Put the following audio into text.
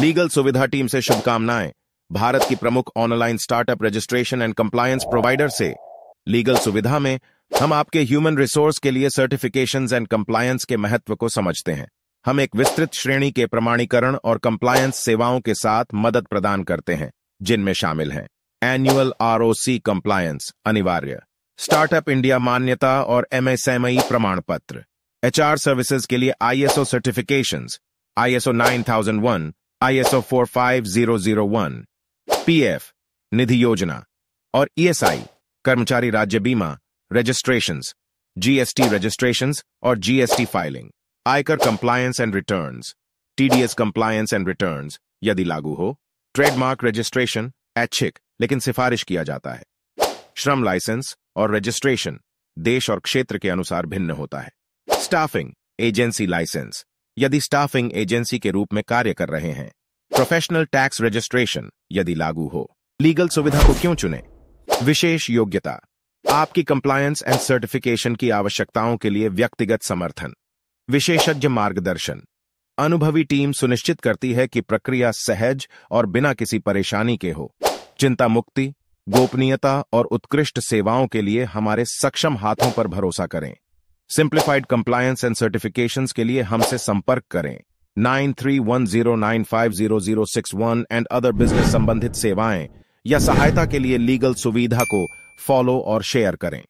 legal सुविधा team से शुभकामनाएं भारत की प्रमुख online startup registration and compliance provider से लीगल सुविधा में हम आपके ह्यूमन रिसोर्स के लिए सर्टिफिकेशंस एंड कंप्लायंस के महत्व को समझते हैं हम एक विस्तृत श्रेणी के प्रमाणीकरण और कंप्लायंस सेवाओं के साथ मदद प्रदान करते हैं जिनमें शामिल हैं एनुअल आरओसी कंप्लायंस अनिवार्य स्टार्टअप इंडिया मान्यता और एमएसएमई प्रमाण पत्र एचआर सर्विसेज के लिए ISO certifications ISO 9001 ISO 45001, PF निधि योजना और ईएसआई कर्मचारी राज्य बीमा रजिस्ट्रेशन जीएसटी रजिस्ट्रेशन और जीएसटी फाइलिंग आयकर compliance and return TDS compliance and return यदि लागू हो ट्रेडमार्क रजिस्ट्रेशन ऐच्छिक लेकिन सिफारिश किया जाता है श्रम लाइसेंस और रजिस्ट्रेशन देश और क्षेत्र के अनुसार भिन्न होता है स्टाफिंग एजेंसी लाइसेंस यदि स्टाफिंग एजेंसी के रूप में कार्य कर रहे हैं प्रोफेशनल टैक्स रजिस्ट्रेशन यदि लागू हो लीगल सुविधा को क्यों चुने विशेष योग्यता आपकी कंप्लायंस एंड सर्टिफिकेशन की आवश्यकताओं के लिए व्यक्तिगत समर्थन विशेषज्ञ मार्गदर्शन अनुभवी टीम सुनिश्चित करती है कि प्रक्रिया सहज और बिना किसी परेशानी के हो चिंता मुक्ति गोपनीयता और उत्कृष्ट सेवाओं के लिए हमारे सक्षम हाथों पर भरोसा करें सिंप्लीफाइड कंप्लायंस एंड सर्टिफिकेशंस के लिए हमसे संपर्क करें 9310950061 एंड अदर बिजनेस संबंधित सेवाएं या सहायता के लिए लीगल सुविधा को फॉलो और शेयर करें